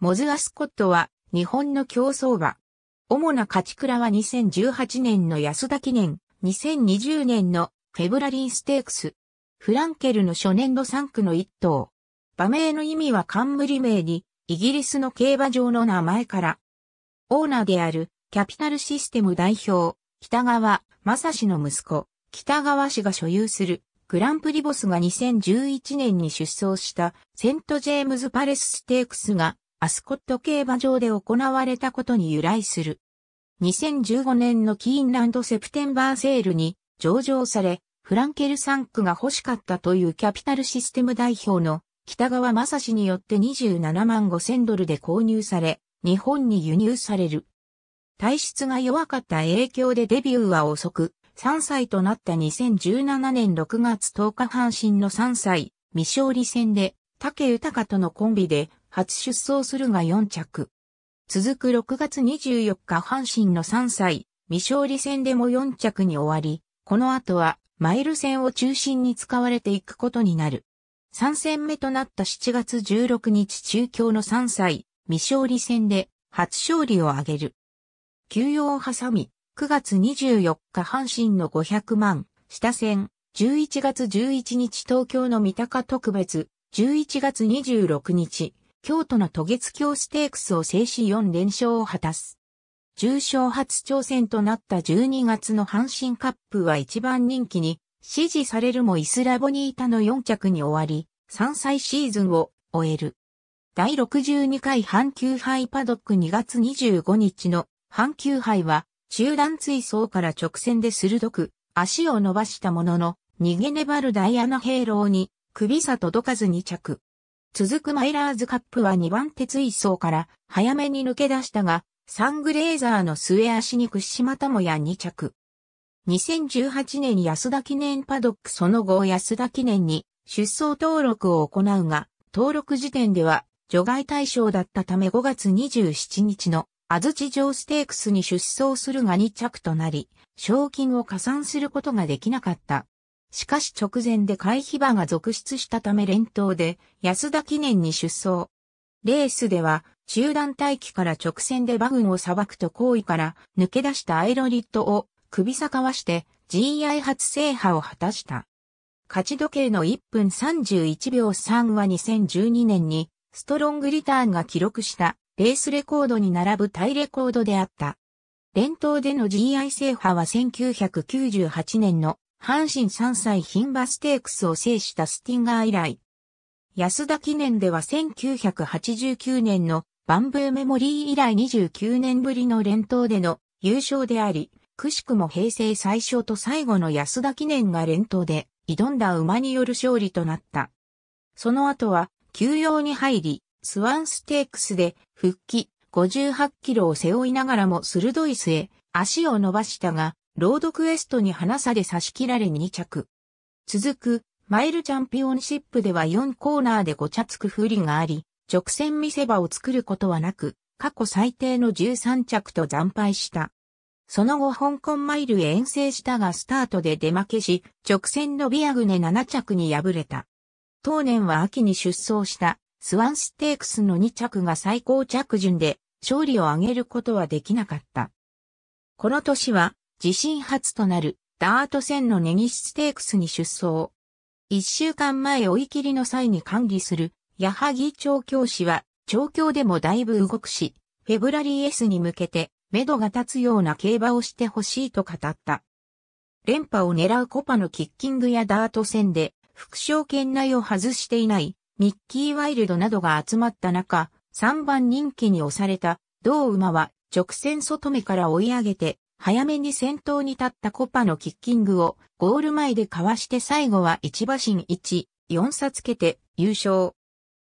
モズ・アスコットは日本の競争馬。主な勝ち倉は2018年の安田記念、2020年のフェブラリンステークス。フランケルの初年度3区の1頭。馬名の意味は冠名に、イギリスの競馬場の名前から。オーナーである、キャピタルシステム代表、北川正史の息子、北川氏が所有する、グランプリボスが2011年に出走した、セントジェームズパレスステークスが、アスコット競馬場で行われたことに由来する。2015年のキーンランドセプテンバーセールに上場され、フランケル3区が欲しかったというキャピタルシステム代表の北川正史によって27万5千ドルで購入され、日本に輸入される。体質が弱かった影響でデビューは遅く、3歳となった2017年6月10日阪神の3歳、未勝利戦で、竹豊とのコンビで初出走するが4着。続く6月24日阪神の3歳、未勝利戦でも4着に終わり、この後はマイル戦を中心に使われていくことになる。3戦目となった7月16日中京の3歳、未勝利戦で初勝利を挙げる。休養を挟み、9月24日阪神の500万、下戦、11月11日東京の三鷹特別、11月26日、京都の渡月橋ステークスを制し4連勝を果たす。重賞初挑戦となった12月の阪神カップは一番人気に支持されるもイスラボニータの4着に終わり、3歳シーズンを終える。第62回阪急杯パドック2月25日の阪急杯は中段追走から直線で鋭く足を伸ばしたものの逃げ粘るダイアナヘイローに首差届かずに着。続くマイラーズカップは2番手追走から早めに抜け出したが、サングレーザーの末足に屈しまたもや2着。2018年安田記念パドックその後安田記念に出走登録を行うが、登録時点では除外対象だったため5月27日の安土城ステークスに出走するが2着となり、賞金を加算することができなかった。しかし直前で回避馬が続出したため連投で安田記念に出走。レースでは中団待機から直線で馬群を裁くと行為から抜け出したアイロリットを首逆わして GI 初制覇を果たした。勝ち時計の1分31秒3は2012年にストロングリターンが記録したレースレコードに並ぶタイレコードであった。連投での GI 制覇は1998年の阪神3歳ン馬ステークスを制したスティンガー以来。安田記念では1989年のバンブーメモリー以来29年ぶりの連投での優勝であり、くしくも平成最初と最後の安田記念が連投で挑んだ馬による勝利となった。その後は休養に入り、スワンステークスで復帰58キロを背負いながらも鋭い末、足を伸ばしたが、ロードクエストに花差で差し切られ2着。続く、マイルチャンピオンシップでは4コーナーで5着つく不利があり、直線見せ場を作ることはなく、過去最低の13着と惨敗した。その後香港マイルへ遠征したがスタートで出負けし、直線のビアグネ7着に敗れた。当年は秋に出走したスワンステークスの2着が最高着順で勝利を挙げることはできなかった。この年は自身初となるダート戦のギシステークスに出走。一週間前追い切りの際に管理する矢作調教師は調教でもだいぶ動くし、フェブラリー S に向けて、目処が立つような競馬をしてほしいと語った。連覇を狙うコパのキッキングやダート戦で、副賞圏内を外していない、ミッキーワイルドなどが集まった中、3番人気に押された、同馬は直線外目から追い上げて、早めに先頭に立ったコパのキッキングをゴール前でかわして最後は一馬身一、四差つけて優勝。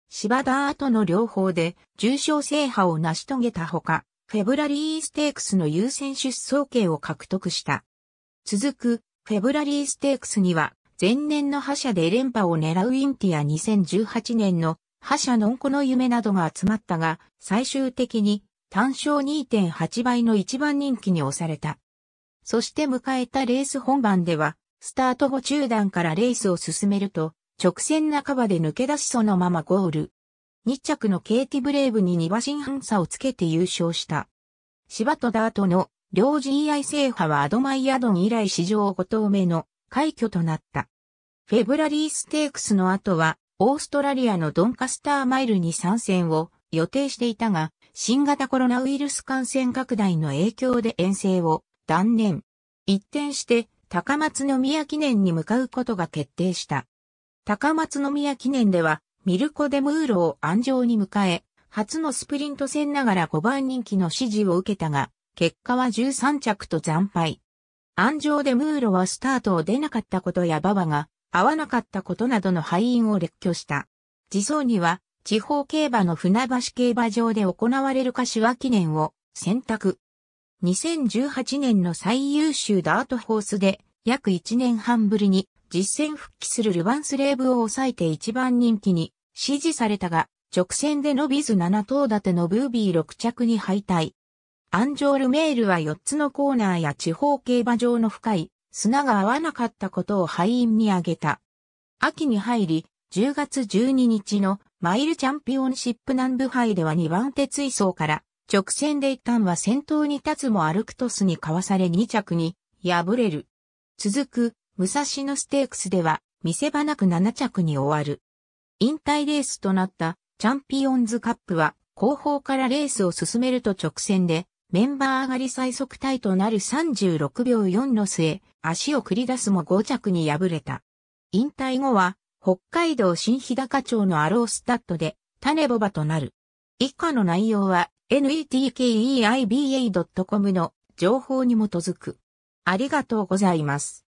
芝田後の両方で重賞制覇を成し遂げたほか、フェブラリーステークスの優先出走権を獲得した。続く、フェブラリーステークスには、前年の覇者で連覇を狙うインティア2018年の覇者のんこの夢などが集まったが、最終的に単勝2.8倍の一番人気に押された。そして迎えたレース本番では、スタート後中段からレースを進めると、直線半ばで抜け出しそのままゴール。日着のケイティブレイブに2馬身半差をつけて優勝した。芝とダートの両 GI 制覇はアドマイアドン以来史上5頭目の快挙となった。フェブラリーステークスの後は、オーストラリアのドンカスターマイルに参戦を予定していたが、新型コロナウイルス感染拡大の影響で遠征を断念。一転して高松宮記念に向かうことが決定した。高松宮記念ではミルコ・デ・ムーロを安城に迎え、初のスプリント戦ながら5番人気の支持を受けたが、結果は13着と惨敗。安城デ・ムーロはスタートを出なかったことやババが合わなかったことなどの敗因を列挙した。自走には地方競馬の船橋競馬場で行われる柏記念を選択。2018年の最優秀ダートホースで約1年半ぶりに実戦復帰するルヴァンスレーブを抑えて一番人気に支持されたが、直線で伸びず7頭立てのブービー6着に敗退。アンジョールメールは4つのコーナーや地方競馬場の深い砂が合わなかったことを敗因に挙げた。秋に入り、10月12日のマイルチャンピオンシップ南部杯では2番手追走から直線で一旦は先頭に立つもアルクトスにかわされ2着に敗れる。続く武蔵野ステークスでは見せ場なく7着に終わる。引退レースとなったチャンピオンズカップは後方からレースを進めると直線でメンバー上がり最速タイとなる36秒4の末足を繰り出すも5着に敗れた。引退後は北海道新日高町のアロースタッドで、種ボバとなる。以下の内容は、netkeiba.com の情報に基づく。ありがとうございます。